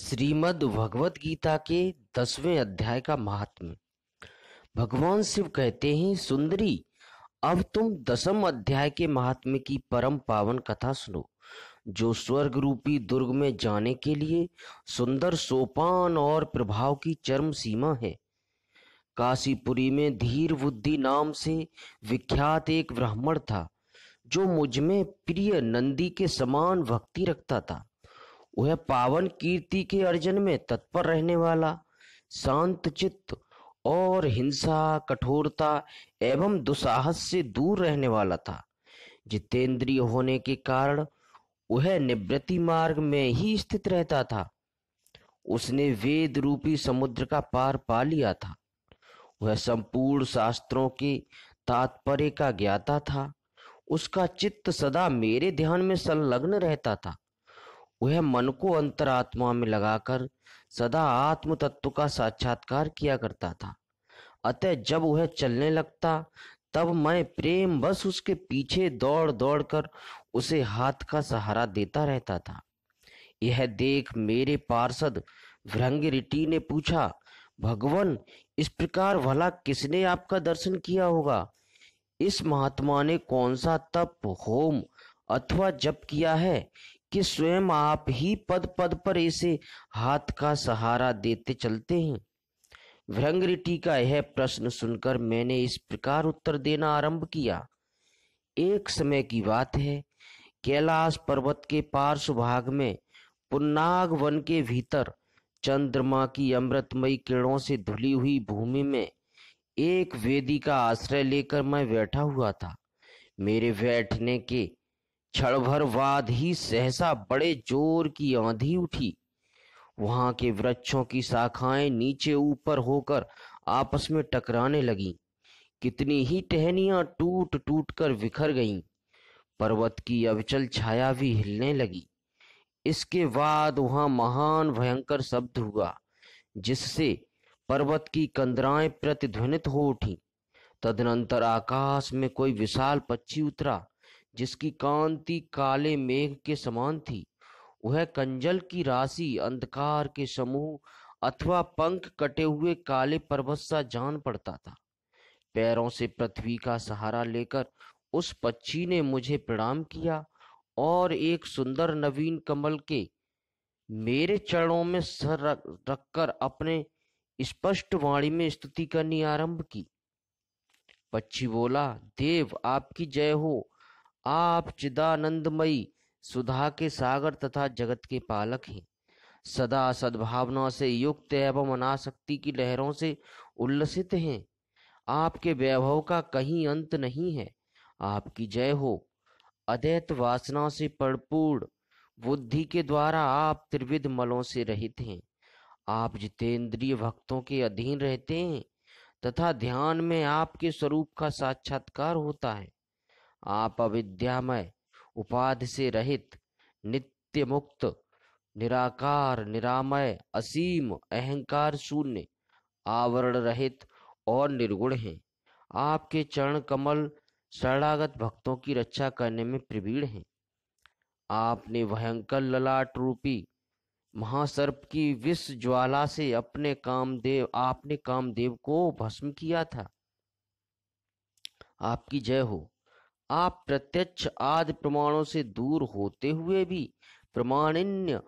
श्रीमद् भगवत गीता के दसवें अध्याय का महात्म्य भगवान शिव कहते हैं सुंदरी अब तुम दसम अध्याय के महात्म्य की परम पावन कथा सुनो जो स्वर्ग रूपी दुर्ग में जाने के लिए सुंदर सोपान और प्रभाव की चरम सीमा है काशीपुरी में धीर बुद्धि नाम से विख्यात एक ब्राह्मण था जो मुझमें प्रिय नंदी के समान भक्ति रखता था वह पावन कीर्ति के अर्जन में तत्पर रहने वाला शांत चित्त और हिंसा कठोरता एवं दुसाहस से दूर रहने वाला था जितेंद्रिय होने के कारण वह निवृत्ति मार्ग में ही स्थित रहता था उसने वेद रूपी समुद्र का पार पा लिया था वह संपूर्ण शास्त्रों के तात्पर्य का ज्ञाता था उसका चित्त सदा मेरे ध्यान में संलग्न रहता था वह मन को अंतरात्मा में लगाकर सदा आत्म तत्व का साक्षात्कार किया करता था अतः जब वह चलने लगता तब मैं प्रेम बस उसके पीछे दौड़ दौड़ कर उसे हाथ का सहारा देता रहता था यह देख मेरे पार्षद भ्रंग रिटी ने पूछा भगवान इस प्रकार भला किसने आपका दर्शन किया होगा इस महात्मा ने कौन सा तप होम अथवा जप किया है कि स्वयं आप ही पद पद पर ऐसे हाथ का सहारा देते चलते हैं भ्रंगरिटी का यह प्रश्न सुनकर मैंने इस प्रकार उत्तर देना आरंभ किया एक समय की बात है कैलाश पर्वत के पार्श्व भाग में पुन्नाग वन के भीतर चंद्रमा की अमृतमयी किरणों से धुली हुई भूमि में एक वेदी का आश्रय लेकर मैं बैठा हुआ था मेरे बैठने के क्षण भर बाद ही सहसा बड़े जोर की आंधी उठी वहां के वृक्षों की शाखाएं नीचे ऊपर होकर आपस में टकराने लगी कितनी ही टहनियां टूट टूट कर बिखर गईं पर्वत की अविचल छाया भी हिलने लगी इसके बाद वहां महान भयंकर शब्द हुआ जिससे पर्वत की कंदराएं प्रतिध्वनित हो उठी तदनंतर आकाश में कोई विशाल पक्षी उतरा जिसकी कांति काले मेघ के समान थी वह कंजल की राशि अंधकार के समूह अथवा पंख कटे हुए काले पर्वत सा जान पड़ता था पैरों से पृथ्वी का सहारा लेकर उस पक्षी ने मुझे प्रणाम किया और एक सुंदर नवीन कमल के मेरे चरणों में सर रखकर अपने स्पष्ट वाणी में स्तुति करनी आरंभ की पक्षी बोला देव आपकी जय हो आप चिदानंदमयी सुधा के सागर तथा जगत के पालक हैं सदा सद्भावना से युक्त एवं अनाशक्ति की लहरों से उल्लसित हैं आपके वैभव का कहीं अंत नहीं है आपकी जय हो अद्वैत वासना से परिपूर्ण बुद्धि के द्वारा आप त्रिविध मलों से रहित हैं आप जितेंद्रिय भक्तों के अधीन रहते हैं तथा ध्यान में आपके स्वरूप का साक्षात्कार होता है आप अविद्यामय उपाधि से रहित नित्य मुक्त निराकार निरामय असीम अहंकार शून्य आवरण रहित और निर्गुण हैं आपके चरण कमल शरणागत भक्तों की रक्षा करने में प्रवीण हैं आपने भयंकर ललाट रूपी महासर्प की विष ज्वाला से अपने कामदेव आपने कामदेव को भस्म किया था आपकी जय हो आप प्रत्यक्ष आदि प्रमाणों से दूर होते हुए भी प्रमाणिन्य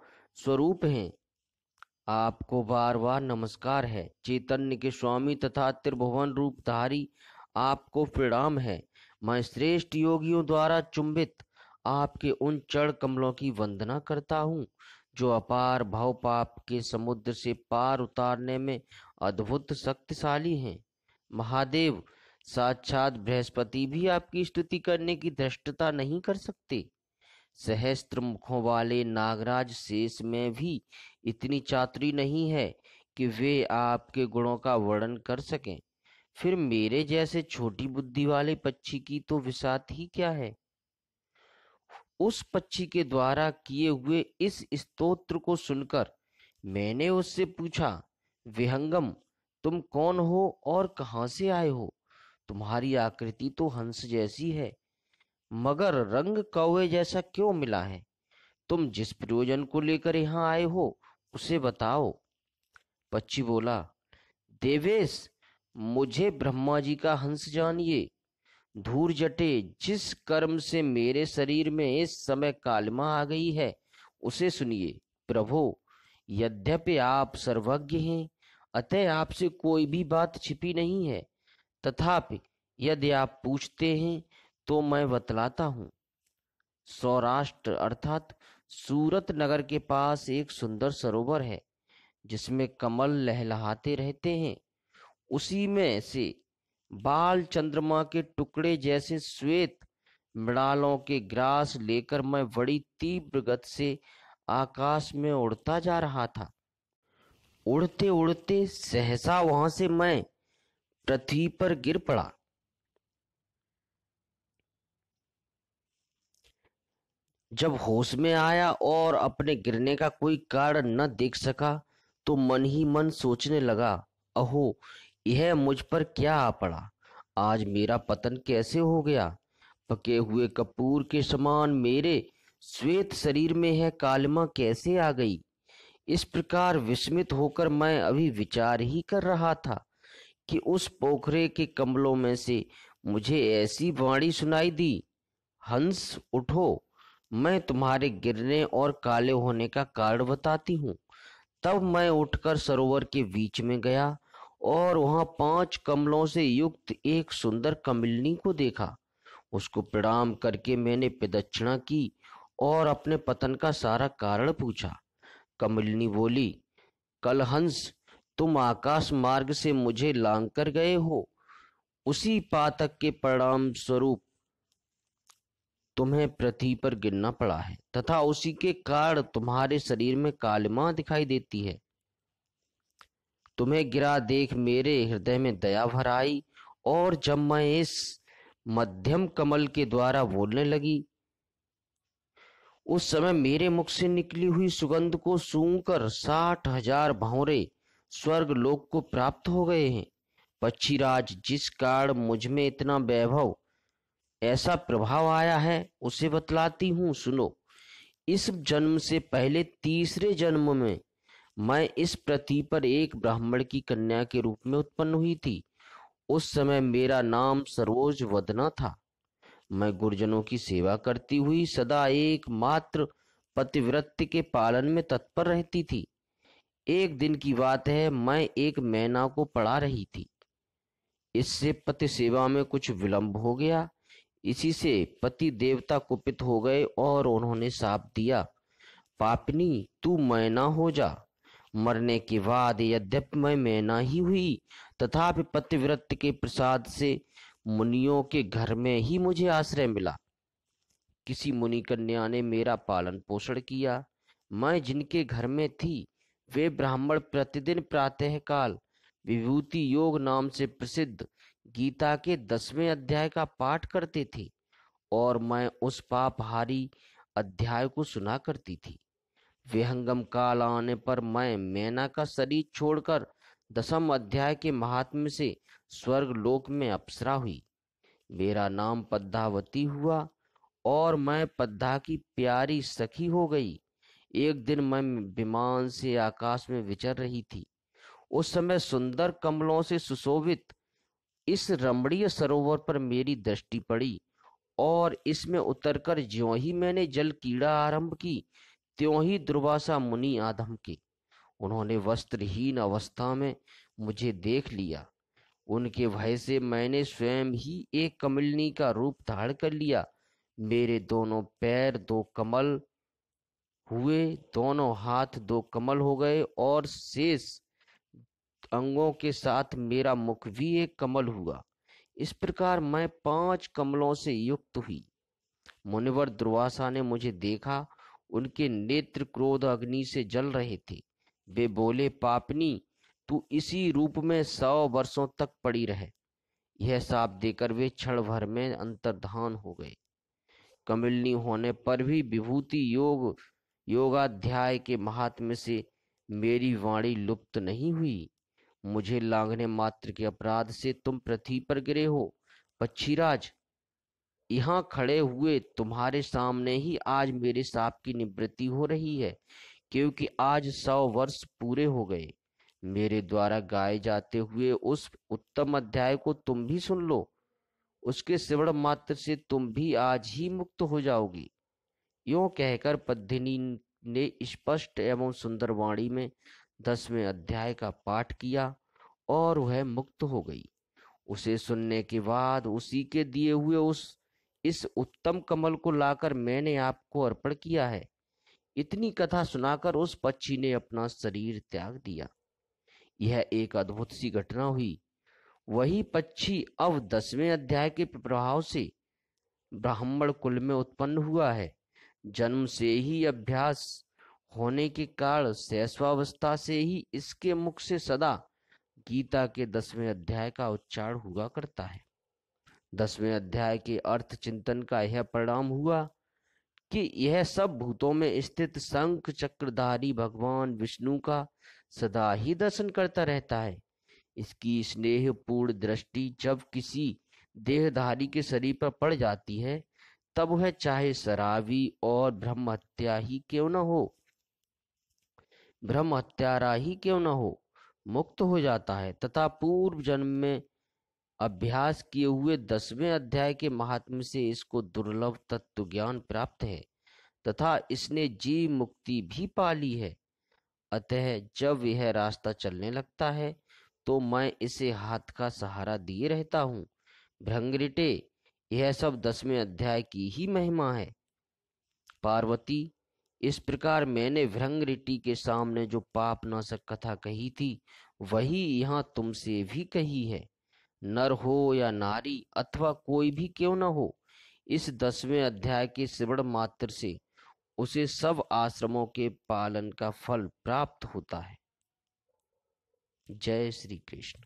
स्वरूप हैं आपको बार बार नमस्कार है चैतन्य के स्वामी तथा त्रिभुवन रूपधारी आपको प्रणाम है मैं श्रेष्ठ योगियों द्वारा चुंबित आपके उन चढ़ कमलों की वंदना करता हूँ जो अपार भाव पाप के समुद्र से पार उतारने में अद्भुत शक्तिशाली हैं महादेव साक्षात बृहस्पति भी आपकी स्तुति करने की धृष्टता नहीं कर सकते सहस्त्र मुखों वाले नागराज शेष में भी इतनी चातरी नहीं है कि वे आपके गुणों का वर्णन कर सकें फिर मेरे जैसे छोटी बुद्धि वाले पक्षी की तो विसात ही क्या है उस पक्षी के द्वारा किए हुए इस स्तोत्र को सुनकर मैंने उससे पूछा विहंगम तुम कौन हो और कहां से आए हो तुम्हारी आकृति तो हंस जैसी है मगर रंग कौवे जैसा क्यों मिला है तुम जिस प्रयोजन को लेकर यहाँ आए हो उसे बताओ पक्षी बोला देवेश मुझे ब्रह्मा जी का हंस जानिए धूर जटे जिस कर्म से मेरे शरीर में इस समय कालमा आ गई है उसे सुनिए प्रभो यद्यपि आप सर्वज्ञ हैं अतः आपसे कोई भी बात छिपी नहीं है तथापि यदि आप पूछते हैं तो मैं बतलाता हूँ सौराष्ट्र अर्थात सूरत नगर के पास एक सुंदर सरोवर है जिसमें कमल लहलहाते रहते हैं उसी में से बाल चंद्रमा के टुकड़े जैसे श्वेत मृणालों के ग्रास लेकर मैं बड़ी तीव्र गति से आकाश में उड़ता जा रहा था उड़ते उड़ते सहसा वहां से मैं पृथ्वी पर गिर पड़ा जब होश में आया और अपने गिरने का कोई कारण न देख सका तो मन ही मन सोचने लगा अहो यह मुझ पर क्या आ पड़ा आज मेरा पतन कैसे हो गया पके हुए कपूर के समान मेरे श्वेत शरीर में है कालिमा कैसे आ गई इस प्रकार विस्मित होकर मैं अभी विचार ही कर रहा था कि उस पोखरे के कमलों में से मुझे ऐसी वाणी सुनाई दी हंस उठो मैं तुम्हारे गिरने और काले होने का कारण बताती हूँ तब मैं उठकर सरोवर के बीच में गया और वहां पांच कमलों से युक्त एक सुंदर कमलिनी को देखा उसको प्रणाम करके मैंने प्रदक्षिणा की और अपने पतन का सारा कारण पूछा कमलिनी बोली कल हंस तुम आकाश मार्ग से मुझे लांग कर गए हो उसी पातक के परिणाम स्वरूप तुम्हें पृथ्वी पर गिरना पड़ा है तथा उसी के कारण तुम्हारे शरीर में कालिमा दिखाई देती है तुम्हें गिरा देख मेरे हृदय में दया भर आई और जब मैं इस मध्यम कमल के द्वारा बोलने लगी उस समय मेरे मुख से निकली हुई सुगंध को सूंघकर साठ हजार भौरे स्वर्ग लोक को प्राप्त हो गए हैं पक्षीराज जिस कारण मुझ में इतना वैभव ऐसा प्रभाव आया है उसे बतलाती हूँ सुनो इस जन्म से पहले तीसरे जन्म में मैं इस प्रति पर एक ब्राह्मण की कन्या के रूप में उत्पन्न हुई थी उस समय मेरा नाम सरोज वदना था मैं गुरजनों की सेवा करती हुई सदा एकमात्र पतिव्रत के पालन में तत्पर रहती थी एक दिन की बात है मैं एक मैना को पढ़ा रही थी इससे पति सेवा में कुछ विलंब हो गया इसी से पति देवता कुपित हो गए और उन्होंने साप दिया पापनी तू मैना हो जा मरने के बाद यद्यपि मैं मैना ही हुई तथापि पतिव्रत के प्रसाद से मुनियों के घर में ही मुझे आश्रय मिला किसी मुनि कन्या ने मेरा पालन पोषण किया मैं जिनके घर में थी वे ब्राह्मण प्रतिदिन प्रातःकाल विभूति योग नाम से प्रसिद्ध गीता के दसवें अध्याय का पाठ करते थे और मैं उस पापहारी अध्याय को सुना करती थी विहंगम काल आने पर मैं मैना का शरीर छोड़कर दसम अध्याय के महात्म्य से स्वर्ग लोक में अप्सरा हुई मेरा नाम पद्धावती हुआ और मैं पद्धा की प्यारी सखी हो गई एक दिन मैं विमान से आकाश में विचर रही थी उस समय सुंदर कमलों से सुशोभित इस रमणीय सरोवर पर मेरी दृष्टि पड़ी और इसमें उतरकर ज्यो ही मैंने जल कीड़ा आरंभ की त्यों ही दुर्वासा मुनि आदम की उन्होंने वस्त्रहीन अवस्था में मुझे देख लिया उनके भय से मैंने स्वयं ही एक कमलनी का रूप धारण कर लिया मेरे दोनों पैर दो कमल हुए दोनों हाथ दो कमल हो गए और शेष अंगों के साथ मेरा मुख भी एक कमल हुआ इस प्रकार मैं पांच कमलों से युक्त हुई मुनिवर दुर्वासा ने मुझे देखा उनके नेत्र क्रोध अग्नि से जल रहे थे वे बोले पापनी तू इसी रूप में सौ वर्षों तक पड़ी रहे यह साप देकर वे क्षण भर में अंतर्धान हो गए कमिलनी होने पर भी विभूति योग योगाध्याय के महात्म्य से मेरी वाणी लुप्त नहीं हुई मुझे लांगने मात्र के अपराध से तुम पृथ्वी पर गिरे हो पक्षीराज यहाँ खड़े हुए तुम्हारे सामने ही आज मेरे साप की निवृत्ति हो रही है क्योंकि आज सौ वर्ष पूरे हो गए मेरे द्वारा गाए जाते हुए उस उत्तम अध्याय को तुम भी सुन लो उसके सिवण मात्र से तुम भी आज ही मुक्त हो जाओगी यो कहकर पद्धिनी ने स्पष्ट एवं सुंदर वाणी में दसवें अध्याय का पाठ किया और वह मुक्त हो गई उसे सुनने के बाद उसी के दिए हुए उस इस उत्तम कमल को लाकर मैंने आपको अर्पण किया है इतनी कथा सुनाकर उस पक्षी ने अपना शरीर त्याग दिया यह एक अद्भुत सी घटना हुई वही पक्षी अब दसवें अध्याय के प्रभाव से ब्राह्मण कुल में उत्पन्न हुआ है जन्म से ही अभ्यास होने के कारण शैशवावस्था से ही इसके मुख से सदा गीता के दसवें अध्याय का उच्चारण हुआ करता है दसवें अध्याय के अर्थ चिंतन का यह परिणाम हुआ कि यह सब भूतों में स्थित संख चक्रधारी भगवान विष्णु का सदा ही दर्शन करता रहता है इसकी स्नेहपूर्ण दृष्टि जब किसी देहधारी के शरीर पर पड़ जाती है तब वह चाहे शराबी और ब्रह्म हत्या ही क्यों न हो ब्रह्म हत्यारा ही क्यों न हो मुक्त हो जाता है तथा पूर्व जन्म में अभ्यास किए हुए दसवें अध्याय के महात्म से इसको दुर्लभ तत्व ज्ञान प्राप्त है तथा इसने जीव मुक्ति भी पा ली है अतः जब यह रास्ता चलने लगता है तो मैं इसे हाथ का सहारा दिए रहता हूँ भ्रंगरिटे यह सब दसवें अध्याय की ही महिमा है पार्वती इस प्रकार मैंने भृंगरिटी के सामने जो पाप नाशक कथा कही थी वही यहाँ तुमसे भी कही है नर हो या नारी अथवा कोई भी क्यों न हो इस दसवें अध्याय के श्रवण मात्र से उसे सब आश्रमों के पालन का फल प्राप्त होता है जय श्री कृष्ण